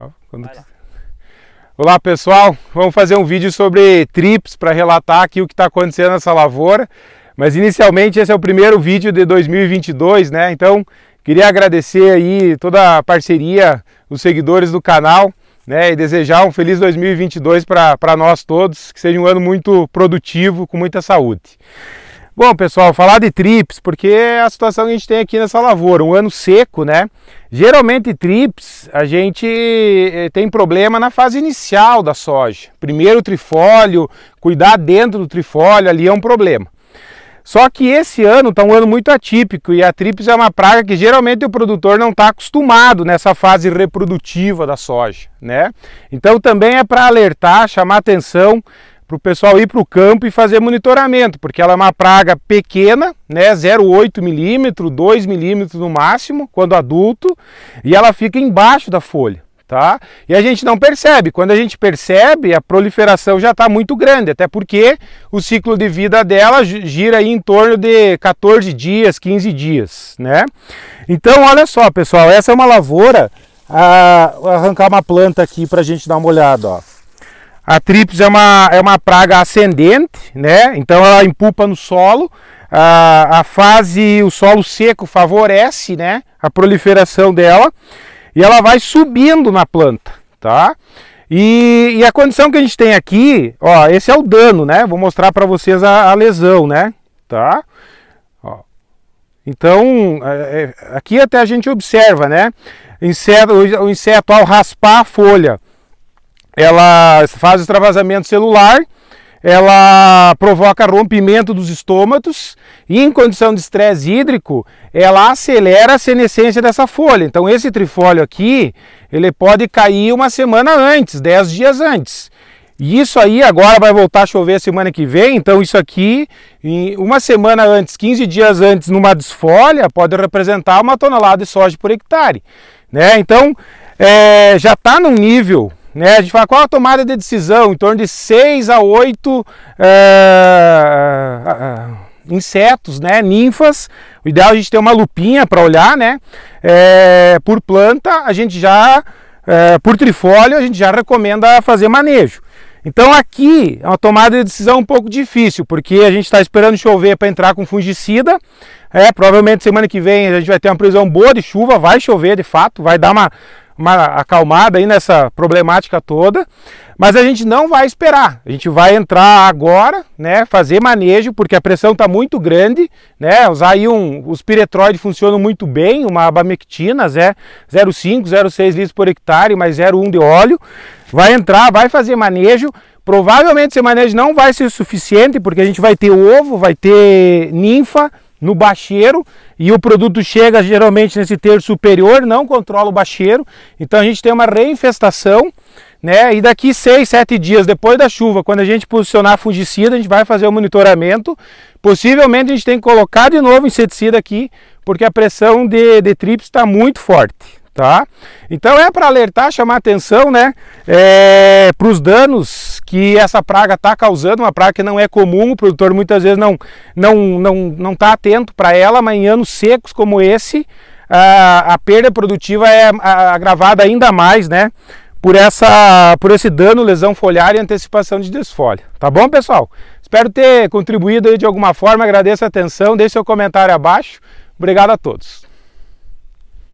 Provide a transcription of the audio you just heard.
Olá pessoal, vamos fazer um vídeo sobre trips para relatar aqui o que está acontecendo nessa lavoura. Mas inicialmente esse é o primeiro vídeo de 2022, né? Então queria agradecer aí toda a parceria, os seguidores do canal, né? E desejar um feliz 2022 para nós todos, que seja um ano muito produtivo, com muita saúde. Bom, pessoal, falar de trips, porque é a situação que a gente tem aqui nessa lavoura, um ano seco, né? Geralmente trips, a gente eh, tem problema na fase inicial da soja. Primeiro o trifólio, cuidar dentro do trifólio ali é um problema. Só que esse ano está um ano muito atípico e a trips é uma praga que geralmente o produtor não está acostumado nessa fase reprodutiva da soja, né? Então também é para alertar, chamar atenção para o pessoal ir para o campo e fazer monitoramento, porque ela é uma praga pequena, né, 0,8 milímetro, 2 milímetros no máximo, quando adulto, e ela fica embaixo da folha. Tá? E a gente não percebe. Quando a gente percebe, a proliferação já está muito grande, até porque o ciclo de vida dela gira em torno de 14 dias, 15 dias, né? Então, olha só, pessoal, essa é uma lavoura. Ah, vou arrancar uma planta aqui para a gente dar uma olhada, ó. A trips é uma, é uma praga ascendente, né? Então ela empupa no solo. A, a fase, o solo seco favorece, né? A proliferação dela. E ela vai subindo na planta, tá? E, e a condição que a gente tem aqui, ó, esse é o dano, né? Vou mostrar para vocês a, a, lesão, né? Tá? Ó. Então, é, é, aqui até a gente observa, né? Inseto, o inseto ao raspar a folha, ela faz extravasamento celular, ela provoca rompimento dos estômatos e em condição de estresse hídrico, ela acelera a senescência dessa folha. Então esse trifólio aqui, ele pode cair uma semana antes, 10 dias antes. E isso aí agora vai voltar a chover semana que vem, então isso aqui, uma semana antes, 15 dias antes, numa desfolha, pode representar uma tonelada de soja por hectare. Né? Então, é, já está num nível né? A gente fala qual a tomada de decisão, em torno de 6 a 8 é, eh, eh, eh, insetos, né? ninfas. O ideal é a gente ter uma lupinha para olhar, né? É, por planta, a gente já, é, por trifólio, a gente já recomenda fazer manejo. Então aqui é uma tomada de decisão um pouco difícil, porque a gente está esperando chover para entrar com fungicida. É, provavelmente semana que vem a gente vai ter uma previsão boa de chuva, vai chover de fato, vai dar uma uma acalmada aí nessa problemática toda, mas a gente não vai esperar. A gente vai entrar agora, né, fazer manejo, porque a pressão está muito grande, né? Usar aí um, os piretroides funcionam muito bem, uma abamectina, Zé, 0,5, 0,6 litros por hectare, mais 0,1 de óleo. Vai entrar, vai fazer manejo. Provavelmente esse manejo não vai ser suficiente, porque a gente vai ter ovo, vai ter ninfa, no bacheiro e o produto chega geralmente nesse terço superior, não controla o bacheiro, então a gente tem uma reinfestação, né? E daqui 6, 7 dias depois da chuva, quando a gente posicionar a fungicida, a gente vai fazer o monitoramento. Possivelmente a gente tem que colocar de novo inseticida aqui, porque a pressão de, de trips está muito forte tá? Então é para alertar, chamar atenção, né? É, para os danos que essa praga está causando, uma praga que não é comum, o produtor muitas vezes não não não não está atento para ela, mas em anos secos como esse a, a perda produtiva é agravada ainda mais, né? Por, essa, por esse dano, lesão foliar e antecipação de desfolha. Tá bom, pessoal? Espero ter contribuído de alguma forma. Agradeço a atenção. Deixe seu comentário abaixo. Obrigado a todos.